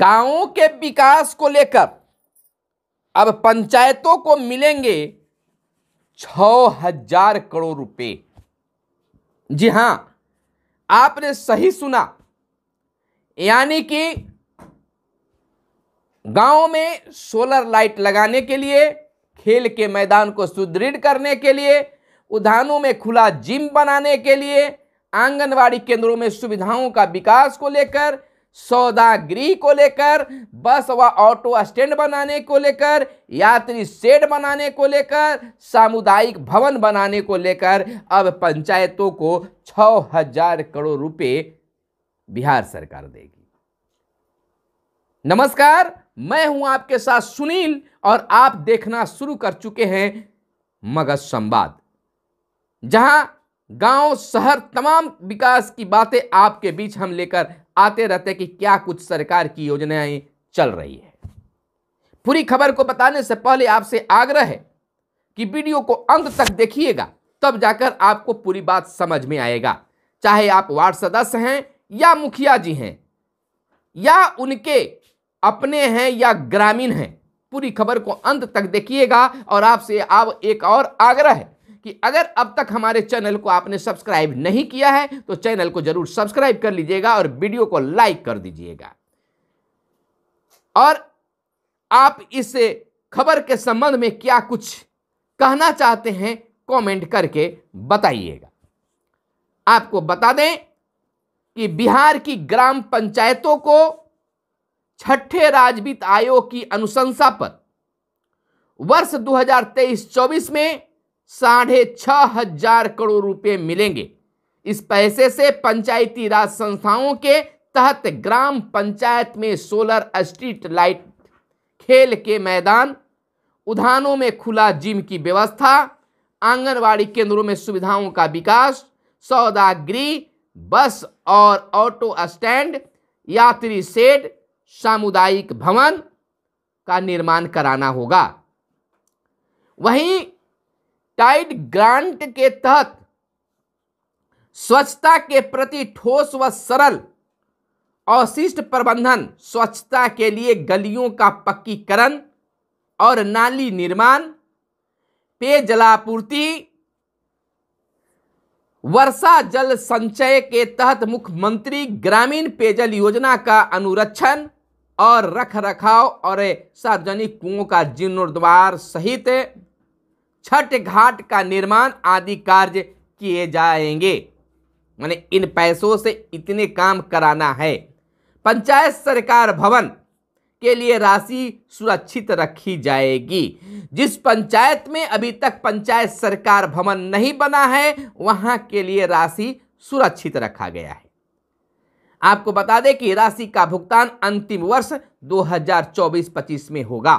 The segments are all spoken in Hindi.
गांवों के विकास को लेकर अब पंचायतों को मिलेंगे छ हजार करोड़ रुपए जी हां आपने सही सुना यानी कि गांव में सोलर लाइट लगाने के लिए खेल के मैदान को सुदृढ़ करने के लिए उद्यानों में खुला जिम बनाने के लिए आंगनवाड़ी केंद्रों में सुविधाओं का विकास को लेकर सौदागरी को लेकर बस व ऑटो स्टैंड बनाने को लेकर यात्री शेड बनाने को लेकर सामुदायिक भवन बनाने को लेकर अब पंचायतों को छ हजार करोड़ रुपए बिहार सरकार देगी नमस्कार मैं हूं आपके साथ सुनील और आप देखना शुरू कर चुके हैं मगध संवाद जहां गांव शहर तमाम विकास की बातें आपके बीच हम लेकर आते रहते कि क्या कुछ सरकार की योजनाएं चल रही है पूरी खबर को बताने से पहले आपसे आग्रह है कि वीडियो को अंत तक देखिएगा तब जाकर आपको पूरी बात समझ में आएगा चाहे आप वार्ड सदस्य हैं या मुखिया जी हैं या उनके अपने हैं या ग्रामीण हैं पूरी खबर को अंत तक देखिएगा और आपसे आप एक और आग्रह है कि अगर अब तक हमारे चैनल को आपने सब्सक्राइब नहीं किया है तो चैनल को जरूर सब्सक्राइब कर लीजिएगा और वीडियो को लाइक कर दीजिएगा और आप इस खबर के संबंध में क्या कुछ कहना चाहते हैं कमेंट करके बताइएगा आपको बता दें कि बिहार की ग्राम पंचायतों को छठे राजवित्त आयोग की अनुशंसा पर वर्ष 2023-24 में साढ़े छह हजार करोड़ रुपए मिलेंगे इस पैसे से पंचायती राज संस्थाओं के तहत ग्राम पंचायत में सोलर स्ट्रीट लाइट खेल के मैदान उद्यानों में खुला जिम की व्यवस्था आंगनवाड़ी केंद्रों में सुविधाओं का विकास सौदागृह बस और ऑटो स्टैंड यात्री सेड सामुदायिक भवन का निर्माण कराना होगा वहीं टाइड ग्रांट के तहत स्वच्छता के प्रति ठोस व सरल अवशिष्ट प्रबंधन स्वच्छता के लिए गलियों का पक्कीकरण और नाली निर्माण पेयजलापूर्ति वर्षा जल संचय के तहत मुख्यमंत्री ग्रामीण पेयजल योजना का अनुरक्षण और रख रखाव और सार्वजनिक कुओं का जीर्णोद्वार सहित छठ घाट का निर्माण आदि कार्य किए जाएंगे मैंने इन पैसों से इतने काम कराना है पंचायत सरकार भवन के लिए राशि सुरक्षित रखी जाएगी जिस पंचायत में अभी तक पंचायत सरकार भवन नहीं बना है वहां के लिए राशि सुरक्षित रखा गया है आपको बता दें कि राशि का भुगतान अंतिम वर्ष 2024-25 में होगा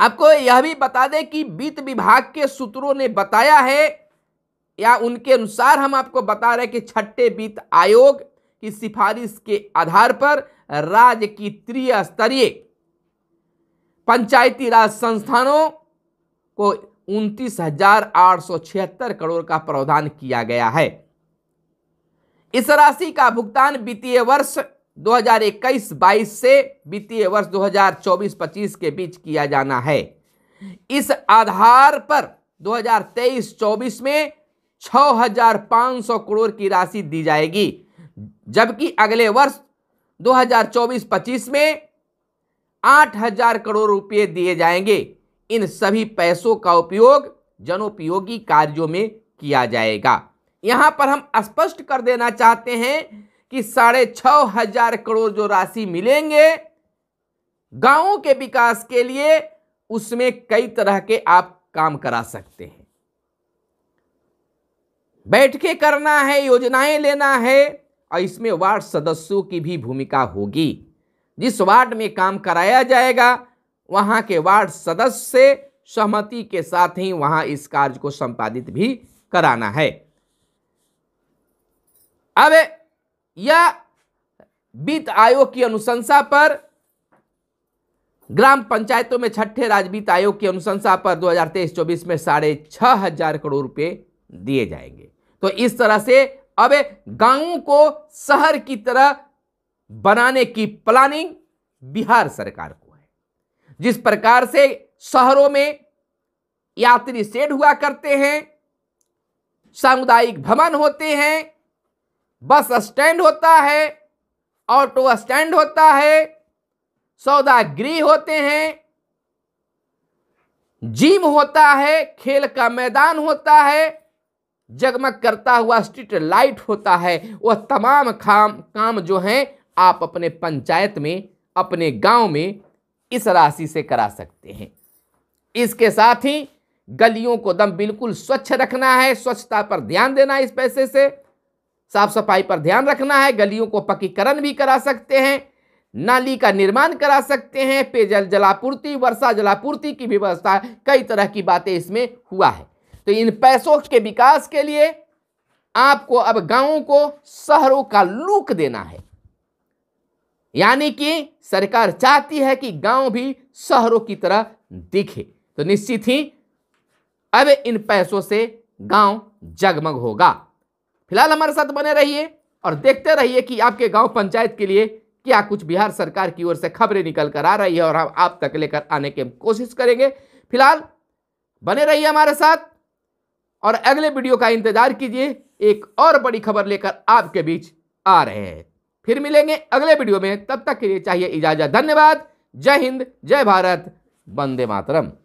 आपको यह भी बता दें कि वित्त विभाग के सूत्रों ने बताया है या उनके अनुसार हम आपको बता रहे कि छठे वित्त आयोग की सिफारिश के आधार पर राज्य की त्रिस्तरीय पंचायती राज संस्थानों को उनतीस करोड़ का प्रावधान किया गया है इस राशि का भुगतान वित्तीय वर्ष 2021-22 से वित्तीय वर्ष 2024-25 के बीच किया जाना है इस आधार पर 2023-24 में 6,500 करोड़ की राशि दी जाएगी जबकि अगले वर्ष 2024-25 में 8,000 करोड़ रुपए दिए जाएंगे इन सभी पैसों का उपयोग जनोपयोगी कार्यों में किया जाएगा यहां पर हम स्पष्ट कर देना चाहते हैं कि साढ़े छ हजार करोड़ जो राशि मिलेंगे गांवों के विकास के लिए उसमें कई तरह के आप काम करा सकते हैं बैठ के करना है योजनाएं लेना है और इसमें वार्ड सदस्यों की भी भूमिका होगी जिस वार्ड में काम कराया जाएगा वहां के वार्ड सदस्य से सहमति के साथ ही वहां इस कार्य को संपादित भी कराना है अब या वित्त आयोग की अनुशंसा पर ग्राम पंचायतों में छठे राज्य वित्त आयोग की अनुशंसा पर 2023-24 में साढ़े छह हजार करोड़ रुपए दिए जाएंगे तो इस तरह से अब गांवों को शहर की तरह बनाने की प्लानिंग बिहार सरकार को है जिस प्रकार से शहरों में यात्री सेड हुआ करते हैं सामुदायिक भवन होते हैं बस स्टैंड होता है ऑटो स्टैंड होता है सौदागृह होते हैं जिम होता है खेल का मैदान होता है जगमग करता हुआ स्ट्रीट लाइट होता है वह तमाम काम काम जो हैं आप अपने पंचायत में अपने गांव में इस राशि से करा सकते हैं इसके साथ ही गलियों को दम बिल्कुल स्वच्छ रखना है स्वच्छता पर ध्यान देना इस पैसे से साफ सफाई पर ध्यान रखना है गलियों को पक्कीकरण भी करा सकते हैं नाली का निर्माण करा सकते हैं पेयजल जलापूर्ति वर्षा जलापूर्ति की व्यवस्था कई तरह की बातें इसमें हुआ है तो इन पैसों के विकास के लिए आपको अब गांवों को शहरों का लूक देना है यानी कि सरकार चाहती है कि गांव भी शहरों की तरह दिखे तो निश्चित ही अब इन पैसों से गांव जगमग होगा फिलहाल हमारे साथ बने रहिए और देखते रहिए कि आपके गांव पंचायत के लिए क्या कुछ बिहार सरकार की ओर से खबरें निकल कर आ रही है और हम आप तक लेकर आने की कोशिश करेंगे फिलहाल बने रहिए हमारे साथ और अगले वीडियो का इंतजार कीजिए एक और बड़ी खबर लेकर आपके बीच आ रहे हैं फिर मिलेंगे अगले वीडियो में तब तक के लिए चाहिए इजाजत धन्यवाद जय हिंद जय भारत वंदे मातरम